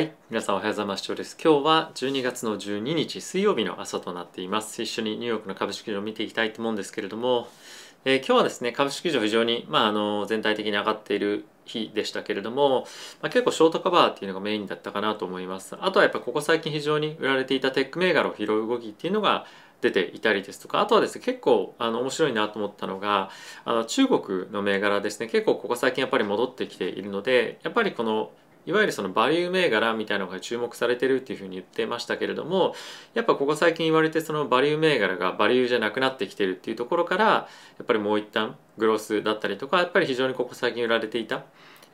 はい皆さんおはようございます今日は12月の12日水曜日の朝となっています一緒にニューヨークの株式市場を見ていきたいと思うんですけれども、えー、今日はですね株式市場非常にまああの全体的に上がっている日でしたけれども、まあ、結構ショートカバーっていうのがメインだったかなと思いますあとはやっぱここ最近非常に売られていたテック銘柄を拾う動きっていうのが出ていたりですとかあとはですね結構あの面白いなと思ったのがあの中国の銘柄ですね結構ここ最近やっぱり戻ってきているのでやっぱりこのいわゆるそのバリュー銘柄みたいなのが注目されてるっていうふうに言ってましたけれどもやっぱここ最近言われてそのバリュー銘柄がバリューじゃなくなってきてるっていうところからやっぱりもう一旦グロスだったりとかやっぱり非常にここ最近売られていた、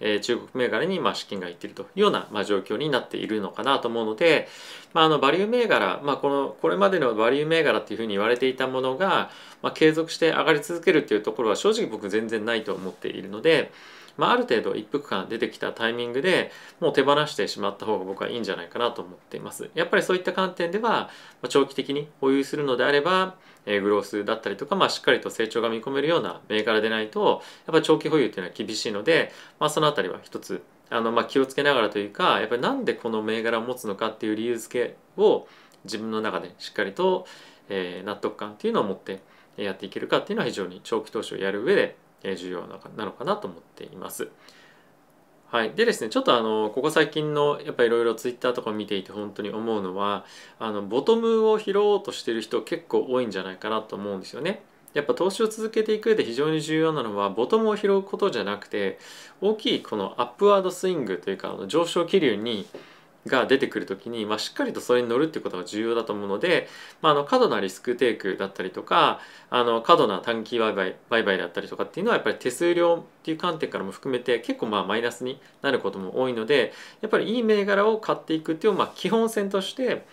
えー、中国銘柄にま資金がいってるというようなま状況になっているのかなと思うので、まああ、のバリュー銘柄、まあ、このこれまでのバリュー銘柄っていうふうに言われていたものが、ま継続して上がり続けるっていうところは正直僕全然ないと思っているので。まあ、ある程度一服感出てきたタイミングでもう手放してしまった方が僕はいいんじゃないかなと思っていますやっぱりそういった観点では、ま長期的に保有するのであれば、えグロースだったりとか、まあ、しっかりと成長が見込めるような銘柄でないとやっぱ長期保有っていうのは厳しいので、まあ、そのあたりは一つあのま気をつけながらというかやっぱりなんでこの銘柄を持つのかっていう理由付けを自分の中でしっかりと、え納得感っていうのを持ってやっていけるかっていうのは非常に長期投資をやる上で重要なのかなと思っています。はい、でですねちょっとあのここ最近のやっぱいろいろツイッターとか見ていて本当に思うのはあのボトムを拾おうとしてる人結構多いんじゃないかなと思うんですよね。やっぱ投資を続けていく上で非常に重要なのはボトムを拾うことじゃなくて大きいこのアップワードスイングというかあの上昇気流にが出てくる時に、まあ、しっかりとそれに乗るっていうことが重要だと思うので、まあ、あの過度なリスクテイクだったりとかあの過度な短期売買売買だったりとかっていうのはやっぱり手数料っていう観点からも含めて結構まあマイナスになることも多いのでやっぱりいい銘柄を買っていくっていうまあ基本線として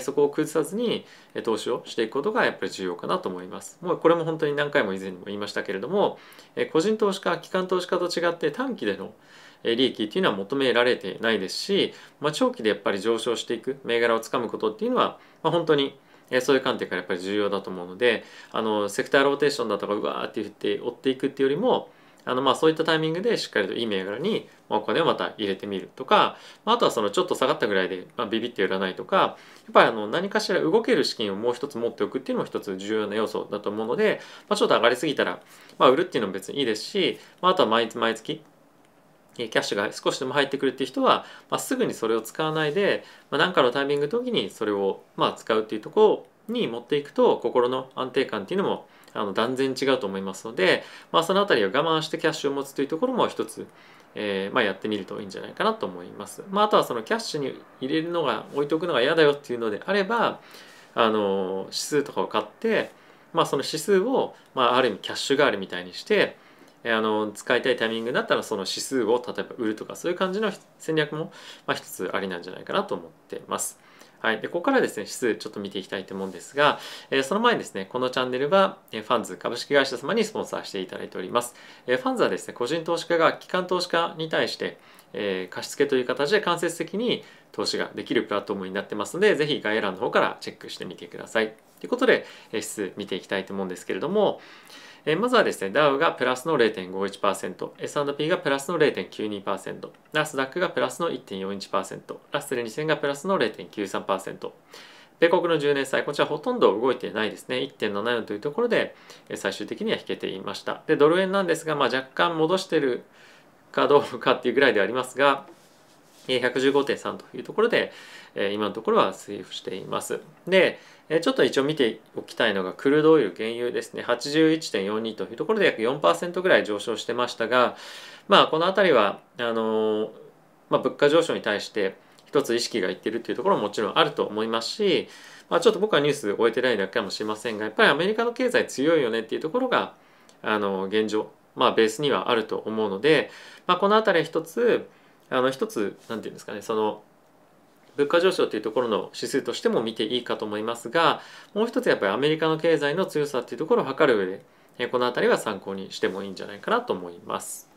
そこを崩さずに投資をしていくことがやっぱり重要かなと思います。もうこれも本当に何回も以前にも言いましたけれども個人投資家機関投資家と違って短期での利益っていうのは求められてないですし、まあ、長期でやっぱり上昇していく銘柄をつかむことっていうのは、まあ、本当にそういう観点からやっぱり重要だと思うのであのセクターローテーションだとかうわーって言って追っていくっていうよりもあのまあそういったタイミングでしっかりといい銘柄にお金をまた入れてみるとかあとはそのちょっと下がったぐらいでまあビビって売らないとかやっぱりあの何かしら動ける資金をもう一つ持っておくっていうのも一つ重要な要素だと思うので、まあ、ちょっと上がりすぎたら、まあ、売るっていうのも別にいいですし、まあ、あとは毎月毎月キャッシュが少しでも入ってくるっていう人は、まあ、すぐにそれを使わないで何、まあ、かのタイミングの時にそれを、まあ、使うっていうところに持っていくと心の安定感っていうのもあの断然違うと思いますので、まあ、そのあたりを我慢してキャッシュを持つというところも一つ、えー、まあ、やってみるといいんじゃないかなと思います。まあ、あとはそのキャッシュに入れるのが置いておくのが嫌だよっていうのであればあの指数とかを買って、まあ、その指数を、まあ、ある意味キャッシュ代わりみたいにしてあの使いたいタイミングだったらその指数を例えば売るとかそういう感じの戦略も、まあ、一つありなんじゃないかなと思ってます。はい、でここからですね指数ちょっと見ていきたいと思うんですが、えー、その前にですねこのチャンネルは、えー、ファンズ株式会社様にスポンサーしていただいております、えー、ファンズはですね個人投資家が機関投資家に対して、え貸付という形で間接的に投資ができるプラットフォームになってますのでぜひ概要欄の方からチェックしてみてくださいということで、えー、指数見ていきたいと思うんですけれどもえまずはですね、ダウがプラスの0.51%、S&P がプラスの0.92%、ナスダックがプラスの1.41%、ラッセル2000がプラスの0.93%、米国の10年債、こちらほとんど動いてないですね。1.74というところで最終的には引けていました。で、ドル円なんですが、まあ、若干戻してるかどうかっていうぐらいではありますが、115.3というところで、え今のところはセーフしています。で、えちょっと一応見ておきたいのがクルードオイル、原油ですね、81.42というところで約4%ぐらい上昇してましたが、まあ、この辺りは、あのまあ、物価上昇に対して一つ意識がいってるっていうところももちろんあると思いますし、まあ、ちょっと僕はニュース終えてないだけかもしれませんが、やっぱりアメリカの経済強いよねっていうところが、あの現状、まあ、ベースにはあると思うので、まあ、この辺り一つ、あの一つ何て言うんですかねその物価上昇というところの指数としても見ていいかと思いますがもう一つやっぱりアメリカの経済の強さっていうところを測る上でこの辺りは参考にしてもいいんじゃないかなと思います。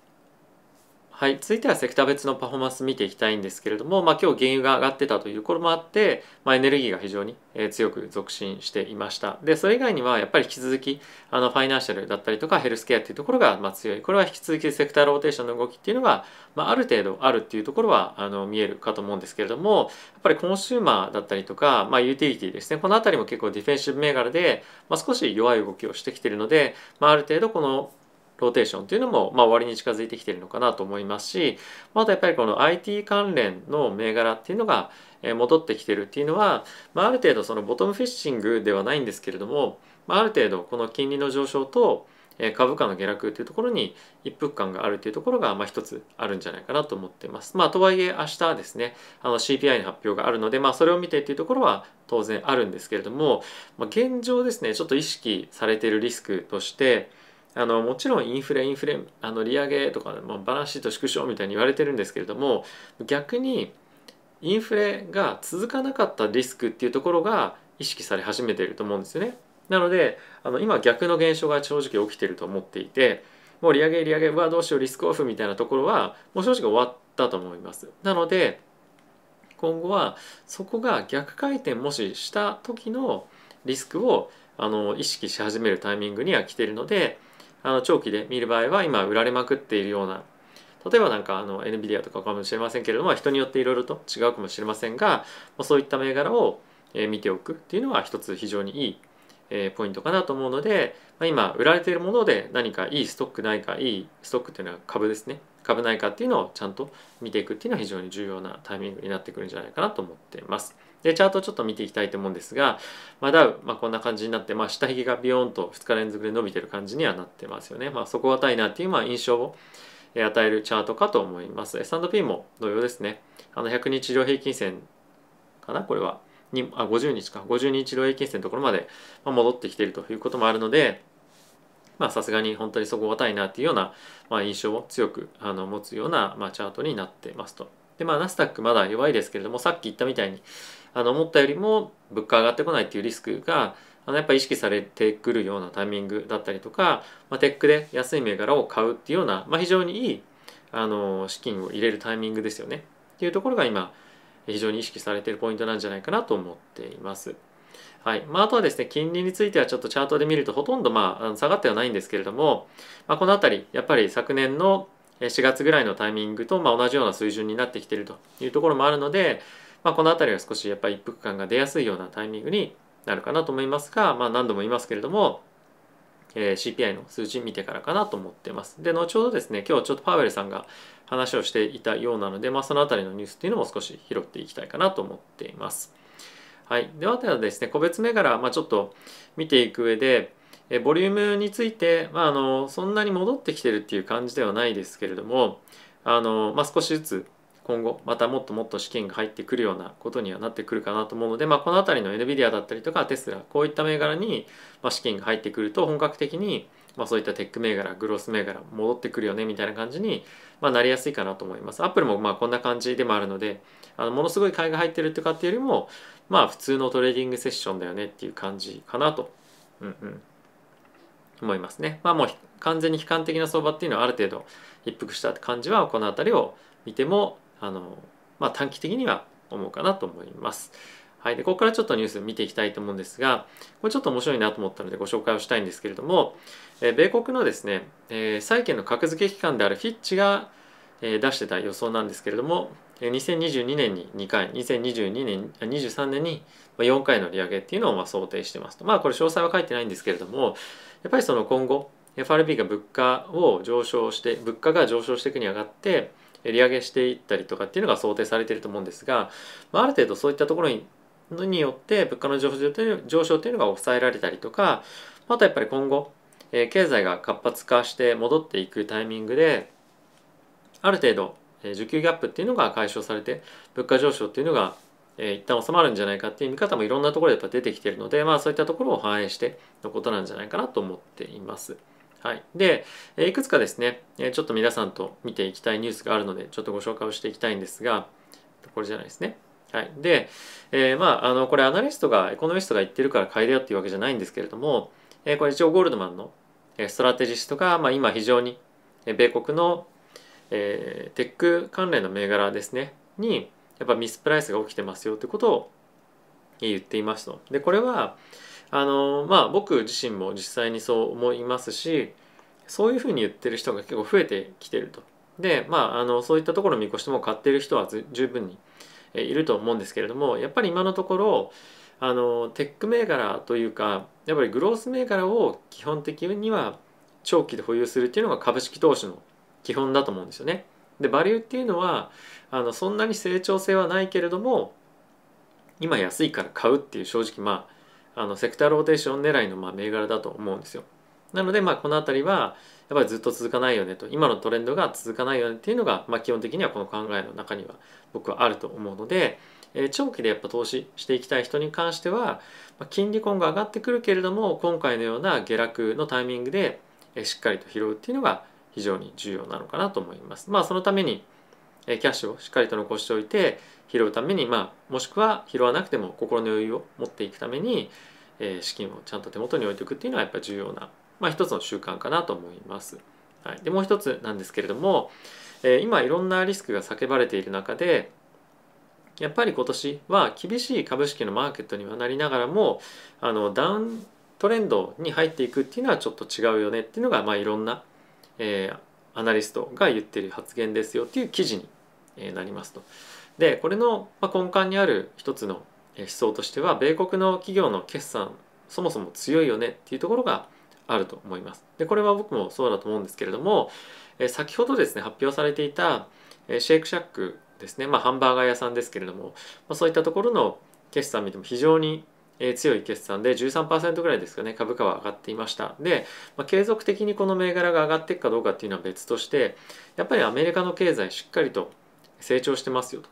はい、続いてはセクター別のパフォーマンス見ていきたいんですけれども、まあ、今日原油が上がってたというところもあって、まあ、エネルギーが非常に強く続進していましたでそれ以外にはやっぱり引き続きあのファイナンシャルだったりとかヘルスケアっていうところがま強いこれは引き続きセクターローテーションの動きっていうのが、まああ、る程度あるっていうところはあの見えるかと思うんですけれどもやっぱりコンシューマーだったりとか、まユーティリティですねこの辺りも結構ディフェンシブ銘柄で、ま少し弱い動きをしてきてるので、まある程度このローテーションというのも、まあ、終わりに近づいてきてるのかなと思いますしまたやっぱりこの IT 関連の銘柄っていうのが戻ってきてるっていうのは、まあ、ある程度そのボトムフィッシングではないんですけれども、まあ、ある程度この金利の上昇と株価の下落というところに一服感があるというところが、まあ、一つあるんじゃないかなと思っています。まあ、とはいえ明日ですね、あの CPI の発表があるので、まあ、それを見てっていうところは当然あるんですけれども、まあ、現状ですね、ちょっと意識されているリスクとして、あのもちろんインフレインフレあの利上げとか、まあ、バランスシート縮小みたいに言われてるんですけれども逆にインフレが続かなかったリスクっていうところが意識され始めていると思うんですよね。なのであの今逆の現象が正直起きてると思っていてもう利上げ利上げうわどうしようリスクオフみたいなところはもう正直終わったと思います。なので今後はそこが逆回転もしした時のリスクをあの意識し始めるタイミングには来てるのであの長期で見る場合は今売られまくっているような例えばなんかあの NVIDIA とかかもしれませんけれども人によっていろいろと違うかもしれませんがそういった銘柄を見ておくっていうのは一つ非常にいいえポイントかなと思うので、ま今売られているもので何かいいストックないかいいストックっていうのは株ですね株ないかっていうのをちゃんと見ていくっていうのは非常に重要なタイミングになってくるんじゃないかなと思っています。で、チャートちょっと見ていきたいと思うんですが、まあ、ダウ、まあ、こんな感じになって、まあ、下髭がビヨーンと2日連続で伸びてる感じにはなってますよね。まあ、底堅いなっていう、まあ、印象を与えるチャートかと思います。S&P も同様ですね。あの、100日量平均線かなこれは。にあ50日か50日量平均線のところまで戻ってきているということもあるのでまあさすがに本当にそこがいなっていうような、まあ、印象を強くあの持つような、まあ、チャートになってますと。でまあナスダックまだ弱いですけれどもさっき言ったみたいにあの思ったよりも物価が上がってこないっていうリスクがあのやっぱり意識されてくるようなタイミングだったりとか、まあ、テックで安い銘柄を買うっていうような、まあ、非常にいいあの資金を入れるタイミングですよねっていうところが今非常に意識されてるポイントなんじゃないかなと思っています。はいまあ、あとはですね金利についてはちょっとチャートで見るとほとんど、まあ、下がってはないんですけれども、まあ、この辺りやっぱり昨年の4月ぐらいのタイミングと、まあ、同じような水準になってきてるというところもあるので、まあ、この辺りは少しやっぱり一服感が出やすいようなタイミングになるかなと思いますが、まあ、何度も言いますけれども、えー、CPI の数字見てからかなと思ってます。で、後ほどですね、今日ちょっとパウエルさんが話をしていたようなので、まあ、その辺りのニュースっていうのも少し拾っていきたいかなと思っています。はい。では、ではですね、個別銘柄、まあ、ちょっと見ていく上で、えボリュームについて、まあ、あのそんなに戻ってきてるっていう感じではないですけれどもあの、まあ、少しずつ今後またもっともっと資金が入ってくるようなことにはなってくるかなと思うので、まあ、この辺りの NVIDIA だったりとかテスラこういった銘柄に資金が入ってくると本格的にまそういったテック銘柄グロース銘柄戻ってくるよねみたいな感じに、まなりやすいかなと思います。アップルもまあこんな感じでもあるのであのものすごい買いが入ってるとかっていうよりもまあ普通のトレーディングセッションだよねっていう感じかなと。うんうん思いますね。まあもう完全に悲観的な相場っていうのはある程度一服した感じはこの辺りを見てもあの、まあ、短期的には思うかなと思います。はい、でここからちょっとニュース見ていきたいと思うんですがこれちょっと面白いなと思ったのでご紹介をしたいんですけれども、え米国のですね、え債券の格付け機関であるフィッチが、え出してた予想なんですけれども2022年に2回2022年23年に4回の利上げっていうのをま想定してますとまあこれ詳細は書いてないんですけれどもやっぱりその今後 FRB が物価を上昇して物価が上昇していくにあがって利上げしていったりとかっていうのが想定されていると思うんですが、まあ、ある程度そういったところにによって物価の上昇という上昇というのが抑えられたりとかあとやっぱり今後、えー、経済が活発化して戻っていくタイミングである程度、えー、需給ギャップっていうのが解消されて物価上昇っていうのが、えー、一旦収まるんじゃないかっていう見方もいろんなところでやっぱ出てきてるので、まあ、そういったところを反映してのことなんじゃないかなと思っています。はい。で、いくつかですね、ちょっと皆さんと見ていきたいニュースがあるので、ちょっとご紹介をしていきたいんですが、これじゃないですね。はい。で、えー、まあ、あの、これアナリストが、エコノミストが言ってるから買いだよっていうわけじゃないんですけれども、えー、これ一応ゴールドマンのストラテジストが、まあ、今非常に米国の、えー、テック関連の銘柄ですね、に、やっぱミスプライスが起きてますよってことを言っていますと。で、これは、あのまあ僕自身も実際にそう思いますしそういうふうに言ってる人が結構増えてきてると。でまああのそういったところを見越しても買ってる人は十分にいると思うんですけれどもやっぱり今のところあのテック銘柄というかやっぱりグロース銘柄を基本的には長期で保有するっていうのが株式投資の基本だと思うんですよね。でバリューっていうのはあのそんなに成長性はないけれども今安いから買うっていう正直まああのセクターローテーション狙いのま銘柄だと思うんですよ。なのでまあこの辺りはやっぱりずっと続かないよねと今のトレンドが続かないよねっていうのがまあ基本的にはこの考えの中には僕はあると思うので、え長期でやっぱ投資していきたい人に関しては、ま金利今後上がってくるけれども今回のような下落のタイミングでしっかりと拾うっていうのが非常に重要なのかなと思います。まあそのためにキャッシュをしっかりと残しておいて拾うために、まあ、もしくは拾わなくても心の余裕を持っていくために、えー、資金をちゃんと手元に置いておくっていうのはやっぱ重要な、まあ、一つの習慣かなと思います。はい、でもう一つなんですけれども、えー、今いろんなリスクが叫ばれている中でやっぱり今年は厳しい株式のマーケットにはなりながらもあのダウントレンドに入っていくっていうのはちょっと違うよねっていうのが、まあ、いろんな、えー、アナリストが言ってる発言ですよっていう記事になりますと。でこれの根幹にある一つの思想としては米国の企業の決算そもそも強いよねっていうところがあると思います。でこれは僕もそうだと思うんですけれども先ほどですね発表されていたシェイクシャックですね、まあ、ハンバーガー屋さんですけれども、まあ、そういったところの決算見ても非常に強い決算で13%ぐらいですかね株価は上がっていましたで、まあ、継続的にこの銘柄が上がっていくかどうかっていうのは別としてやっぱりアメリカの経済しっかりと成長してますよと。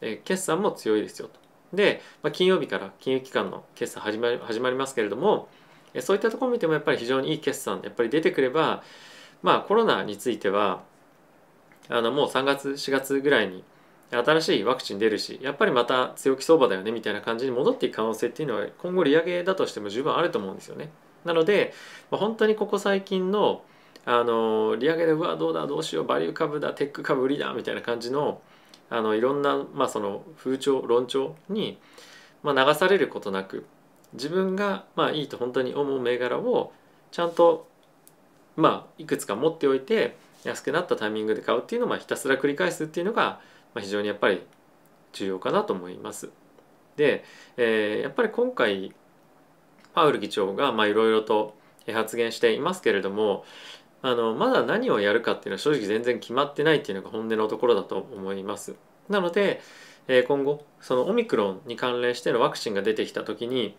え決算も強いですよと。で、まあ、金曜日から金融機関の決算始まり始まりますけれども、えそういったところ見てもやっぱり非常にいい決算、やっぱり出てくれば、まあコロナについては、あのもう3月、4月ぐらいに新しいワクチン出るし、やっぱりまた強気相場だよねみたいな感じに戻っていく可能性っていうのは今後利上げだとしても十分あると思うんですよね。なので、まあ、本当にここ最近のあの利上げでうわどうだどうしようバリュー株だテック株売りだみたいな感じのあのいろんな、まあ、その風潮論調に、まあ、流されることなく自分が、まあ、いいと本当に思う銘柄をちゃんと、まあ、いくつか持っておいて安くなったタイミングで買うっていうのを、まあ、ひたすら繰り返すっていうのが、まあ、非常にやっぱり重要かなと思います。で、えー、やっぱり今回パウル議長がいろいろと発言していますけれどもあのまだ何をやるかっていうのは正直全然決まってないっていうのが本音のところだと思います。なので、えー、今後そのオミクロンに関連してのワクチンが出てきた時に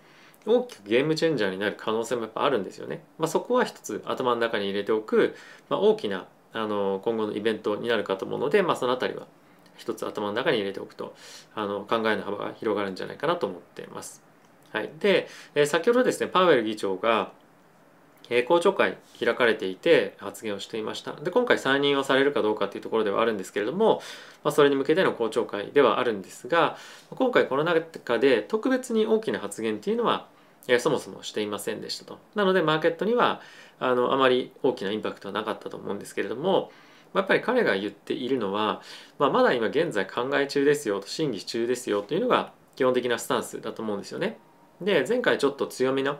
大きくゲームチェンジャーになる可能性もやっぱあるんですよね。まあ、そこは一つ頭の中に入れておく、まあ、大きなあの今後のイベントになるかと思うので、まあ、その辺りは一つ頭の中に入れておくとあの考えの幅が広がるんじゃないかなと思っています。はい、で、えー、先ほどですねパウエル議長が公聴会開かれていて発言をしていましたで今回再任をされるかどうかっていうところではあるんですけれども、まあ、それに向けての公聴会ではあるんですが今回この中で特別に大きな発言っていうのはそもそもしていませんでしたとなのでマーケットにはあのあまり大きなインパクトはなかったと思うんですけれどもやっぱり彼が言っているのは、まあ、まだ今現在考え中ですよと審議中ですよというのが基本的なスタンスだと思うんですよね。で前回ちょっと強めの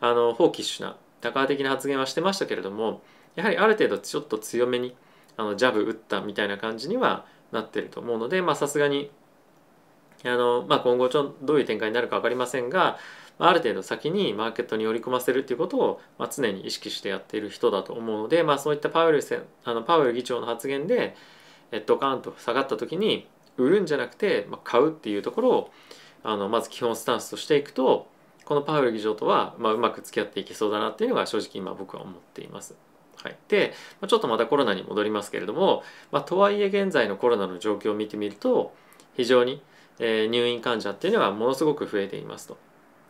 あのホーキッシュなタカ的な発言はしてましたけれどもやはりある程度ちょっと強めにあのジャブ打ったみたいな感じにはなってると思うのでさすがにあの、まあ、今後ちょどういう展開になるか分かりませんがある程度先にマーケットに織り込ませるということを、まあ、常に意識してやっている人だと思うので、まあ、そういったパウエルあのパウエル議長の発言でドカーンと下がった時に売るんじゃなくて、まあ、買うっていうところをあのまず基本スタンスとしていくとこのパウエル議長とは、まあ、うまく付き合っていけそうだなっていうのが正直今僕は思っています。はい、で、まあ、ちょっとまたコロナに戻りますけれども、まあ、とはいえ現在のコロナの状況を見てみると非常に、えー、入院患者っていうのはものすごく増えていますと。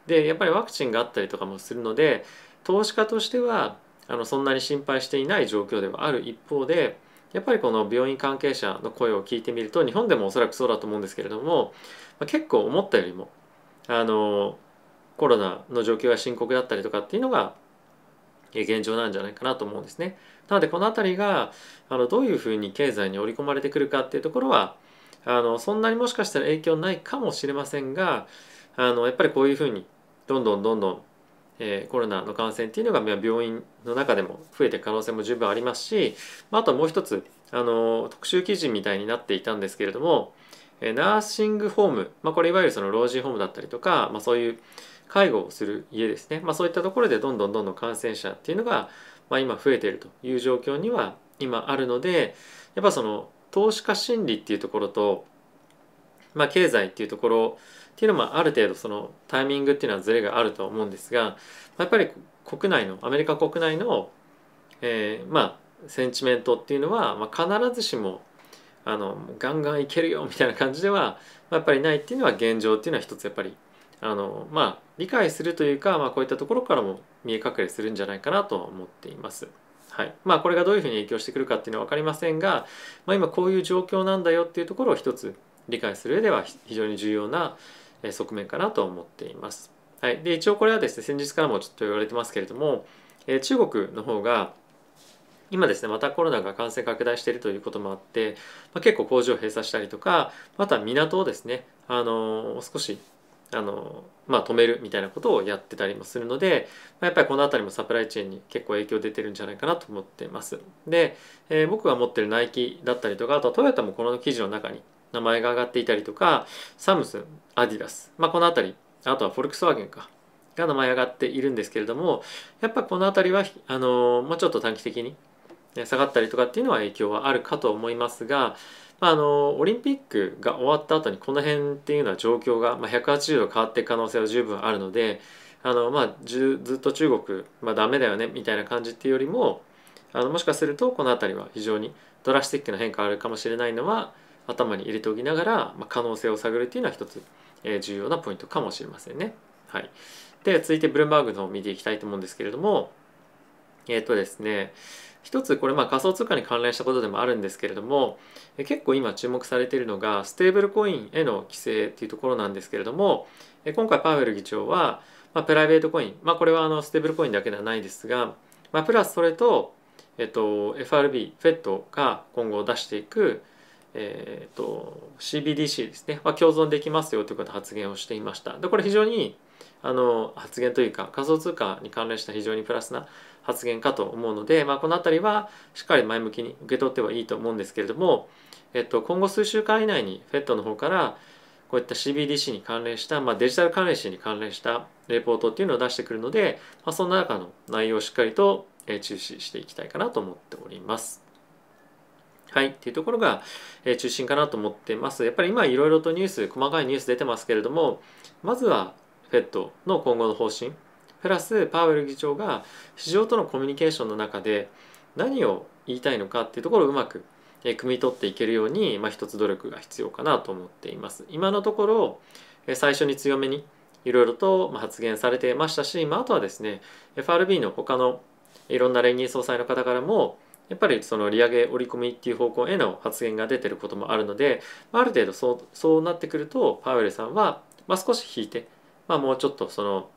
でやっぱりワクチンがあったりとかもするので投資家としてはあのそんなに心配していない状況ではある一方でやっぱりこの病院関係者の声を聞いてみると日本でもおそらくそうだと思うんですけれども、まあ、結構思ったよりもあのコロナの状況が深刻だったりとかっていうのが現状なんじゃないかなと思うんですね。なのでこの辺りがあのどういうふうに経済に織り込まれてくるかっていうところはあのそんなにもしかしたら影響ないかもしれませんがあのやっぱりこういうふうにどんどんどんどん、えー、コロナの感染っていうのが病院の中でも増えていく可能性も十分ありますし、まあ、あともう一つあの特集記事みたいになっていたんですけれども、えー、ナーシングホーム、まあ、これいわゆるその老人ホームだったりとか、まあ、そういう介護をする家ですね、まあ、そういったところでどんどんどんどん感染者っていうのが、まあ、今増えているという状況には今あるのでやっぱその投資家心理っていうところと、まあ、経済っていうところっていうのもある程度そのタイミングっていうのはズレがあると思うんですがやっぱり国内のアメリカ国内の、えー、まあセンチメントっていうのは、まあ、必ずしもあのガンガンいけるよみたいな感じではやっぱりないっていうのは現状っていうのは一つやっぱりあのまあ理解するというか、まあ、こういったところからも見え隠れするんじゃないかなと思っています。はいまあ、これがどういうふうに影響してくるかっていうのは分かりませんが、まあ、今こういう状況なんだよっていうところを一つ理解する上では非常に重要な側面かなと思っています。はい、で一応これはですね先日からもちょっと言われてますけれども、えー、中国の方が今ですねまたコロナが感染拡大しているということもあって、まあ、結構工場を閉鎖したりとかまた港をですね、あのー、少しあのまあ、止めるみたいなことをやってたりもするので、まあ、やっぱりこの辺りもサプライチェーンに結構影響出てるんじゃないかなと思ってます。で、えー、僕が持ってるナイキだったりとかあとはトヨタもこの記事の中に名前が上がっていたりとかサムスンアディダス、まあ、この辺りあとはフォルクスワーゲンかが名前上がっているんですけれどもやっぱこの辺りはあのー、もうちょっと短期的に下がったりとかっていうのは影響はあるかと思いますが、まあ、あのオリンピックが終わった後にこの辺っていうのは状況が、まあ、180度変わっていく可能性は十分あるのであの、まあ、ずっと中国、まあ、ダメだよねみたいな感じっていうよりもあのもしかするとこの辺りは非常にドラスティックな変化あるかもしれないのは頭に入れておきながら、まあ、可能性を探るっていうのは一つ、えー、重要なポイントかもしれませんね。はい、で続いてブルームバーグの方を見ていきたいと思うんですけれどもえっ、ー、とですね一つこれまあ仮想通貨に関連したことでもあるんですけれども結構今注目されているのがステーブルコインへの規制っていうところなんですけれども今回パウエル議長は、まあ、プライベートコイン、まあ、これはあのステーブルコインだけではないですが、まあ、プラスそれと、えっと、FRB、FED が今後出していく、えっと、CBDC ですねあ、共存できますよということ発言をしていました。でこれ非常にあの発言というか仮想通貨に関連した非常にプラスな発言かと思うので、まあ、この辺りはしっかり前向きに受け取ってはいいと思うんですけれども、えっと、今後数週間以内に FED の方からこういった CBDC に関連した、まあ、デジタル関連誌に関連したレポートっていうのを出してくるので、まあ、その中の内容をしっかりと注視していきたいかなと思っております。はい、っていうところが、え中心かなと思ってます。やっぱり今いろいろとニュース、細かいニュース出てますけれども、まずはフェットの今後の方針プラスパウエル議長が市場とのコミュニケーションの中で何を言いたいのかっていうところをうまく汲み取っていけるように、まあ、一つ努力が必要かなと思っています。今のところ最初に強めにいろいろと発言されてましたし、まあ、あとはですね FRB の他のいろんな連銀総裁の方からもやっぱりその利上げ織り込みっていう方向への発言が出てることもあるので、まあ、ある程度そうそうなってくるとパウエルさんは、まあ、少し引いてまあ、もうちょっとその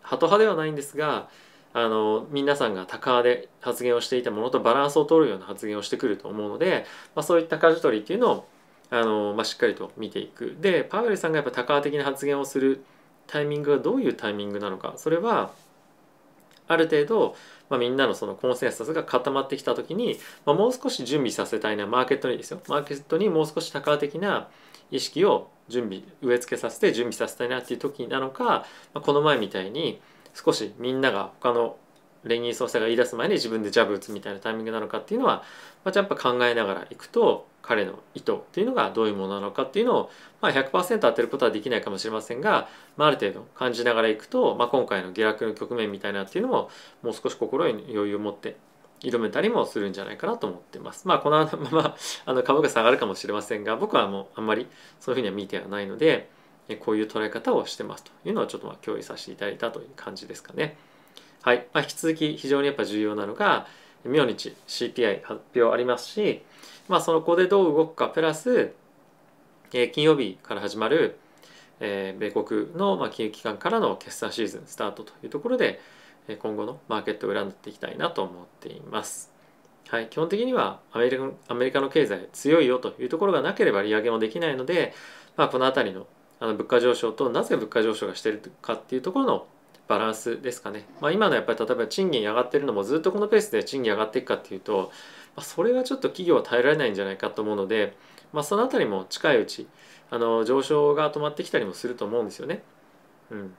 ハト派ではないんですがあの皆さんが高で発言をしていたものとバランスを取るような発言をしてくると思うので、まあ、そういった舵取りっていうのをあの、まあ、しっかりと見ていくでパウエルさんがやっぱ高的な発言をするタイミングがどういうタイミングなのかそれはある程度、まあ、みんなのそのコンセンサスが固まってきた時に、まあ、もう少し準備させたいなマーケットにですよマーケットにもう少し高的な意識を準備植え付けさせて準備させたいなっていう時なのか、まこの前みたいに少しみんなが他のレ銀ー奏者が言い出す前に自分でジャブ打つみたいなタイミングなのかっていうのは、まあ、やっぱ考えながらいくと彼の意図っていうのがどういうものなのかっていうのを、まあ、100%当てることはできないかもしれませんが、まあ、ある程度感じながらいくと、まあ、今回の下落の局面みたいなっていうのももう少し心に余裕を持って挑めたりもするんじゃないかなと思ってます。まあこのまま あの株が下がるかもしれませんが僕はもうあんまりそういうふうには見てはないのでこういう捉え方をしてますというのをちょっとまあ共有させていただいたという感じですかね。はい、まあ、引き続き非常にやっぱ重要なのが明日 CPI 発表ありますし、まあ、その子でどう動くかプラス、えー、金曜日から始まる、えー、米国のまあ金融機関からの決算シーズンスタートというところで今後のマーケットを占っていきたいなと思っています。はい、基本的にはアメリカアメリカの経済強いよというところがなければ利上げもできないので、まあ、この辺りのあの物価上昇となぜ物価上昇がしてるかっていうところのバランスですかね、まあ、今のやっぱり例えば賃金上がってるのもずっとこのペースで賃金上がっていくかっていうと、まあ、それはちょっと企業は耐えられないんじゃないかと思うので、まあ、その辺りも近いうちあの上昇が止まってきたりもすると思うんですよね。うん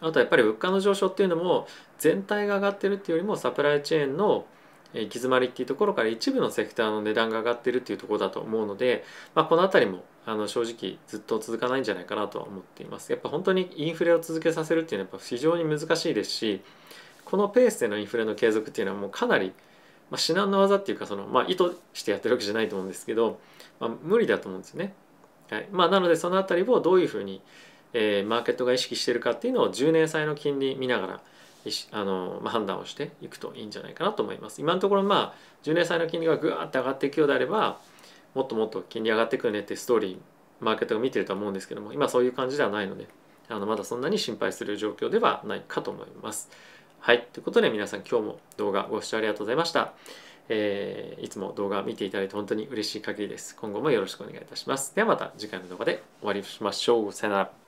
あとはやっぱり物価の上昇っていうのも全体が上がってるっていうよりもサプライチェーンの行き詰まりっていうところから一部のセクターの値段が上がってるっていうところだと思うので、まあ、この辺りもあの正直ずっと続かないんじゃないかなとは思っていますやっぱ本当にインフレを続けさせるっていうのはやっぱ非常に難しいですしこのペースでのインフレの継続っていうのはもうかなり、まあ、至難の業っていうかその、まあ、意図してやってるわけじゃないと思うんですけど、まあ、無理だと思うんですよね。はいまあ、なのでその辺りをどういうふうにえー、マーケットが意識してるかっていうのを10年債の金利見ながらあの、ま判断をしていくといいんじゃないかなと思います今のところまあ10年債の金利がぐわって上がっていくようであればもっともっと金利上がってくるねってストーリーマーケットが見てるとは思うんですけども今そういう感じではないのであのまだそんなに心配する状況ではないかと思いますはいということで皆さん今日も動画ご視聴ありがとうございましたえー、いつも動画見ていただいて本当に嬉しい限りです。今後もよろしくお願いいたします。ではまた次回の動画でお会いしましょう。さよなら。